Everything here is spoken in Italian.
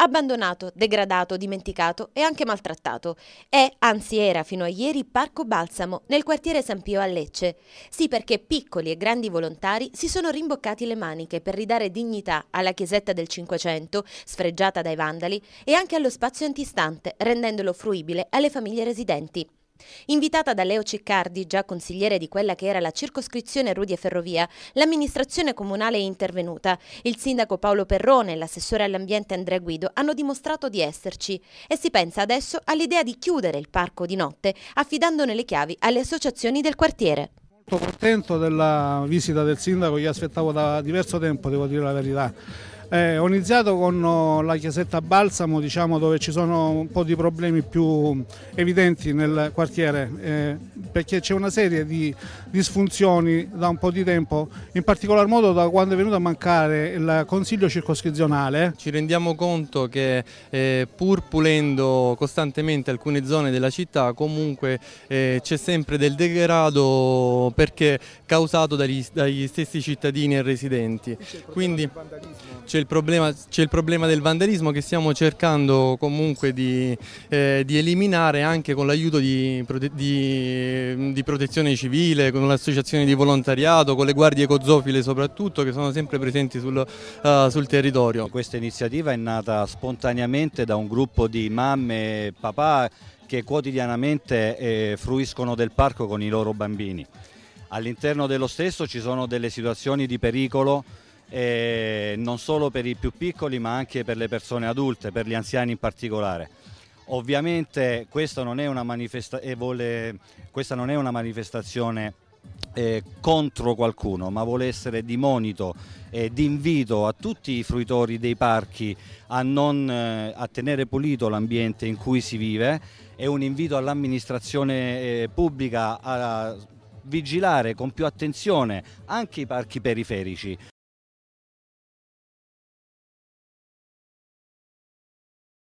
abbandonato, degradato, dimenticato e anche maltrattato. È, anzi era fino a ieri, Parco Balsamo, nel quartiere San Pio a Lecce. Sì, perché piccoli e grandi volontari si sono rimboccati le maniche per ridare dignità alla chiesetta del Cinquecento, sfregiata dai vandali, e anche allo spazio antistante, rendendolo fruibile alle famiglie residenti. Invitata da Leo Ciccardi, già consigliere di quella che era la circoscrizione Rudi e Ferrovia, l'amministrazione comunale è intervenuta. Il sindaco Paolo Perrone e l'assessore all'ambiente Andrea Guido hanno dimostrato di esserci e si pensa adesso all'idea di chiudere il parco di notte affidandone le chiavi alle associazioni del quartiere. Molto contento della visita del sindaco, gli aspettavo da diverso tempo, devo dire la verità eh, ho iniziato con oh, la chiesetta Balsamo, diciamo, dove ci sono un po' di problemi più evidenti nel quartiere, eh, perché c'è una serie di disfunzioni da un po' di tempo, in particolar modo da quando è venuto a mancare il consiglio circoscrizionale. Ci rendiamo conto che eh, pur pulendo costantemente alcune zone della città, comunque eh, c'è sempre del degrado perché causato dagli, dagli stessi cittadini e residenti. Quindi c'è il, problema, il problema, del vandalismo che stiamo cercando comunque di, eh, di eliminare anche con l'aiuto di, di, di, protezione civile, con l'associazione di volontariato, con le guardie ecozofile soprattutto che sono sempre presenti sul, uh, sul territorio. Questa iniziativa è nata spontaneamente da un gruppo di mamme e papà che quotidianamente eh, fruiscono del parco con i loro bambini. All'interno dello stesso ci sono delle situazioni di pericolo eh, non solo per i più piccoli ma anche per le persone adulte, per gli anziani in particolare. Ovviamente questa non è una, manifesta- eh, vuole, questa non è una manifestazione eh, contro qualcuno, ma vuole essere di monito e eh, di invito a tutti i fruitori dei parchi a, non, eh, a tenere pulito l'ambiente in cui si vive È un invito all'amministrazione eh, pubblica a vigilare con più attenzione anche i parchi periferici,